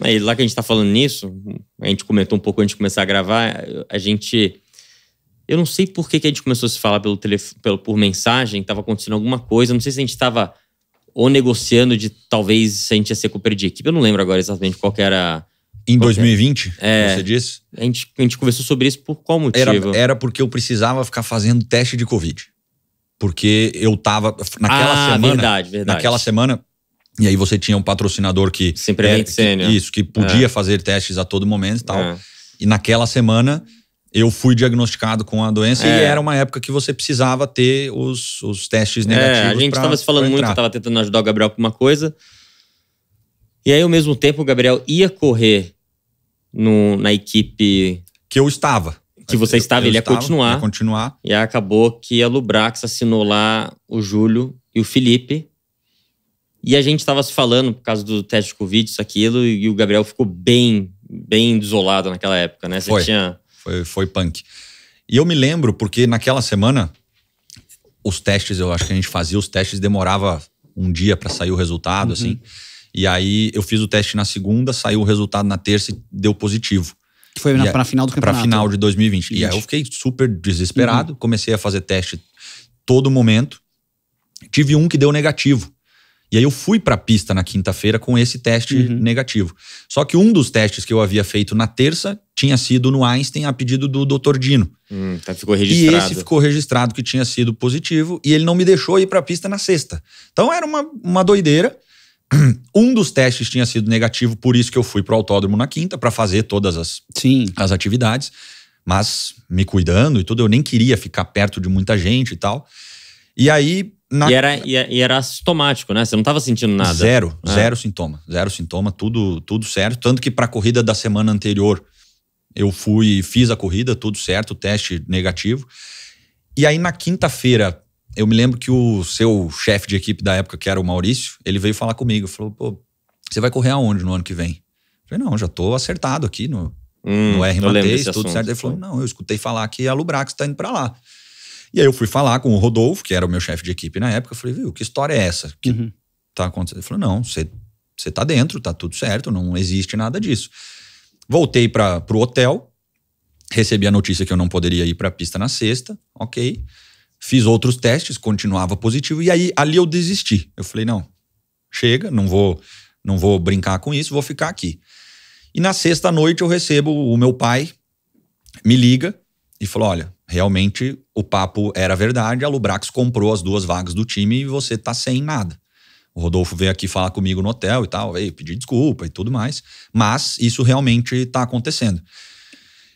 É, e lá que a gente está falando nisso, a gente comentou um pouco antes de começar a gravar, a gente. Eu não sei por que, que a gente começou a se falar pelo telefone, pelo, por mensagem, estava acontecendo alguma coisa, não sei se a gente estava ou negociando de talvez a gente ia ser cooper de equipe, eu não lembro agora exatamente qual era. Em 2020, é, você disse? A gente, a gente conversou sobre isso por qual motivo? Era, era porque eu precisava ficar fazendo teste de Covid. Porque eu estava Naquela ah, semana. Verdade, verdade. Naquela semana, e aí você tinha um patrocinador que. Simplesmente é, sênior. Isso, que podia é. fazer testes a todo momento e tal. É. E naquela semana eu fui diagnosticado com a doença é. e era uma época que você precisava ter os, os testes é, negativos. É, a gente estava se falando muito, estava tentando ajudar o Gabriel com uma coisa. E aí, ao mesmo tempo, o Gabriel ia correr no, na equipe. Que eu estava. Que você eu, estava, eu ele estava, ia continuar. Ia continuar. E acabou que a Lubrax assinou lá o Júlio e o Felipe e a gente estava se falando por causa do teste de Covid, isso, aquilo, e o Gabriel ficou bem, bem desolado naquela época, né? Você foi, tinha... foi, foi punk. E eu me lembro, porque naquela semana, os testes, eu acho que a gente fazia os testes, demorava um dia para sair o resultado, uhum. assim. E aí eu fiz o teste na segunda, saiu o resultado na terça e deu positivo. Que foi na, é pra final do campeonato. Pra final de 2020. 20. E aí eu fiquei super desesperado, uhum. comecei a fazer teste todo momento. Tive um que deu negativo. E aí eu fui para a pista na quinta-feira com esse teste uhum. negativo. Só que um dos testes que eu havia feito na terça tinha sido no Einstein a pedido do Dr. Dino. Hum, tá, ficou registrado. E esse ficou registrado que tinha sido positivo e ele não me deixou ir para a pista na sexta. Então era uma, uma doideira. Um dos testes tinha sido negativo, por isso que eu fui para o autódromo na quinta para fazer todas as, Sim. as atividades. Mas me cuidando e tudo, eu nem queria ficar perto de muita gente e tal. E aí na... E, era, e, e, era assintomático, né? Você não estava sentindo nada. Zero, é. zero sintoma, zero sintoma, tudo, tudo certo. Tanto que para a corrida da semana anterior, eu fui, fiz a corrida, tudo certo, teste negativo. E aí na quinta-feira, eu me lembro que o seu chefe de equipe da época, que era o Maurício, ele veio falar comigo, falou: pô, você vai correr aonde no ano que vem? Eu falei: não, já tô acertado aqui no, hum, no R tudo assunto. certo. Ele falou: não, eu escutei falar que a Lubrax está indo para lá. E aí eu fui falar com o Rodolfo, que era o meu chefe de equipe na época, eu falei, viu, que história é essa que uhum. tá acontecendo? Ele falou, não, você tá dentro, tá tudo certo, não existe nada disso. Voltei para o hotel, recebi a notícia que eu não poderia ir para a pista na sexta, ok. Fiz outros testes, continuava positivo, e aí ali eu desisti. Eu falei, não, chega, não vou, não vou brincar com isso, vou ficar aqui. E na sexta noite eu recebo o meu pai, me liga e falou: olha, realmente o papo era verdade, a Lubrax comprou as duas vagas do time e você tá sem nada. O Rodolfo veio aqui falar comigo no hotel e tal, veio pedir desculpa e tudo mais, mas isso realmente tá acontecendo.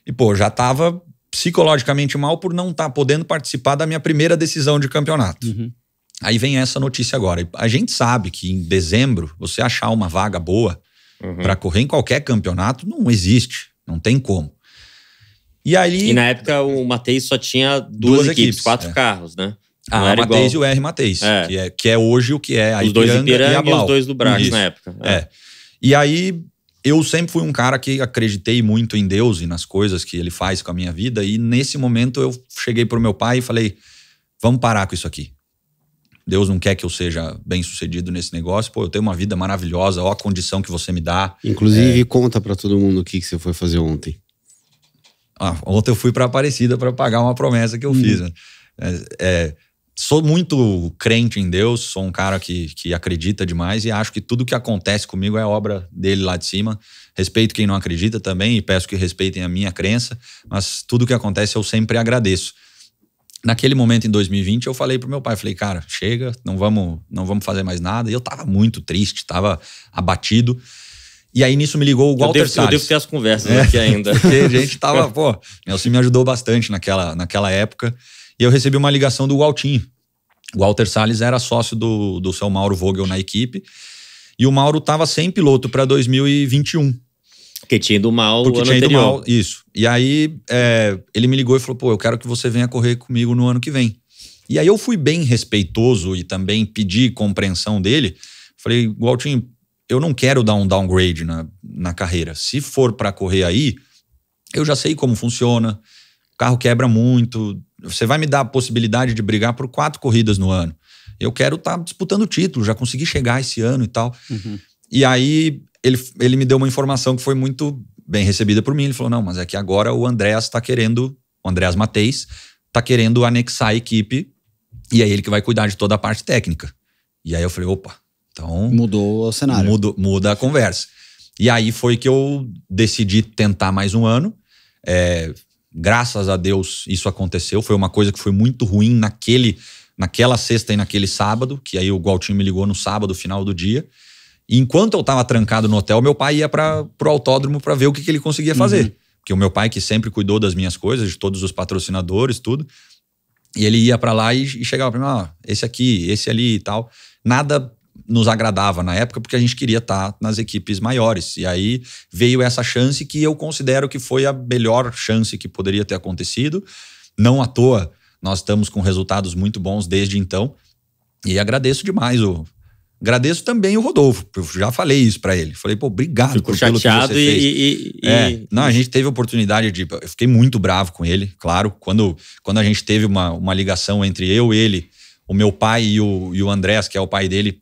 E pô, já tava psicologicamente mal por não estar tá podendo participar da minha primeira decisão de campeonato. Uhum. Aí vem essa notícia agora. A gente sabe que em dezembro você achar uma vaga boa uhum. para correr em qualquer campeonato não existe, não tem como. E ali. E na época o Matheus só tinha duas, duas equipes, equipes, quatro é. carros, né? ah, o Mateus e o R Matheus. é. que, é, que é hoje o que é a os dois Ipiranga e, a Blau. e os dois do Brax Isso. na época. É. é. E aí eu sempre fui um cara que acreditei muito em Deus e nas coisas que ele faz com a minha vida. E nesse momento eu cheguei pro meu pai e falei: vamos parar com isso aqui. Deus não quer que eu seja bem sucedido nesse negócio. Pô, eu tenho uma vida maravilhosa, ó a condição que você me dá. Inclusive, é... conta para todo mundo o que, que você foi fazer ontem. Ah, ontem eu fui para Aparecida para pagar uma promessa que eu hum. fiz. Né? É, é, sou muito crente em Deus, sou um cara que, que acredita demais e acho que tudo que acontece comigo é obra dele lá de cima. Respeito quem não acredita também e peço que respeitem a minha crença, mas tudo que acontece eu sempre agradeço. Naquele momento em 2020 eu falei pro meu pai, falei: "Cara, chega, não vamos, não vamos fazer mais nada". E eu tava muito triste, tava abatido. E aí nisso me ligou o Walter eu devo, Salles. Eu devo ter as conversas é, aqui ainda. Porque a gente tava, pô, Nelson me ajudou bastante naquela, naquela época. E eu recebi uma ligação do Waltinho. O Walter Salles era sócio do, do seu Mauro Vogel na equipe. E o Mauro tava sem piloto para 2021. Porque tinha ido mal Porque o ano tinha ido anterior. mal, isso. E aí é, ele me ligou e falou, pô, eu quero que você venha correr comigo no ano que vem. E aí eu fui bem respeitoso e também pedi compreensão dele. Falei, Waltinho, eu não quero dar um downgrade na, na carreira. Se for para correr aí, eu já sei como funciona. O carro quebra muito. Você vai me dar a possibilidade de brigar por quatro corridas no ano. Eu quero estar tá disputando o título, já consegui chegar esse ano e tal. Uhum. E aí ele, ele me deu uma informação que foi muito bem recebida por mim. Ele falou: não, mas é que agora o Andréas está querendo, o Andréas Mateis, está querendo anexar a equipe e é ele que vai cuidar de toda a parte técnica. E aí eu falei: opa, então. Mudou o cenário. Mudo, muda a conversa. E aí foi que eu decidi tentar mais um ano. É, graças a Deus isso aconteceu. Foi uma coisa que foi muito ruim naquele, naquela sexta e naquele sábado, que aí o Gualtinho me ligou no sábado, final do dia. E enquanto eu estava trancado no hotel, meu pai ia para o autódromo para ver o que, que ele conseguia uhum. fazer. Uhum. Porque o meu pai, que sempre cuidou das minhas coisas, de todos os patrocinadores, tudo. E ele ia para lá e, e chegava pra mim, ó, ah, esse aqui, esse ali e tal. Nada nos agradava na época, porque a gente queria estar tá nas equipes maiores. E aí veio essa chance que eu considero que foi a melhor chance que poderia ter acontecido. Não à toa, nós estamos com resultados muito bons desde então. E agradeço demais o, Agradeço também o Rodolfo, eu já falei isso para ele. Falei, pô, obrigado Fico por, pelo que você fez. E, e, é, e... Não, a gente teve oportunidade de. Eu fiquei muito bravo com ele, claro. Quando, quando a gente teve uma, uma ligação entre eu, ele, o meu pai e o, e o Andrés, que é o pai dele,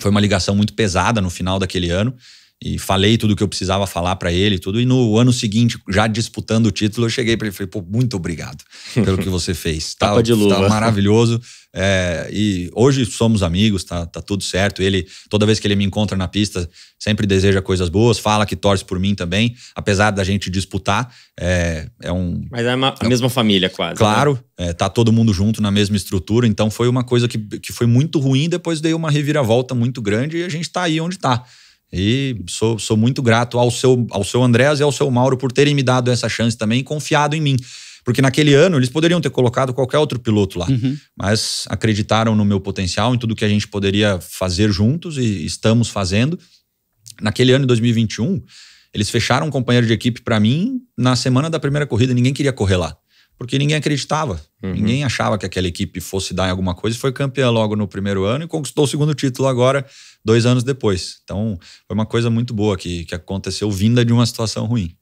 foi uma ligação muito pesada no final daquele ano e falei tudo o que eu precisava falar para ele, tudo. E no ano seguinte, já disputando o título, eu cheguei para ele e falei: pô, muito obrigado pelo que você fez. tá, Tapa de tá maravilhoso. É, e hoje somos amigos, tá, tá tudo certo. Ele, toda vez que ele me encontra na pista, sempre deseja coisas boas, fala que torce por mim também, apesar da gente disputar. É, é um. Mas é uma, a é mesma família, quase. Né? Claro, né? tá todo mundo junto na mesma estrutura, então foi uma coisa que, que foi muito ruim. Depois deu uma reviravolta muito grande e a gente tá aí onde tá. E sou, sou muito grato ao seu, ao seu Andréas e ao seu Mauro por terem me dado essa chance também e confiado em mim. Porque naquele ano eles poderiam ter colocado qualquer outro piloto lá, uhum. mas acreditaram no meu potencial, em tudo que a gente poderia fazer juntos e estamos fazendo. Naquele ano, 2021, eles fecharam um companheiro de equipe para mim na semana da primeira corrida, ninguém queria correr lá porque ninguém acreditava. Uhum. Ninguém achava que aquela equipe fosse dar em alguma coisa. Foi campeã logo no primeiro ano e conquistou o segundo título agora, dois anos depois. Então, foi uma coisa muito boa que, que aconteceu vinda de uma situação ruim.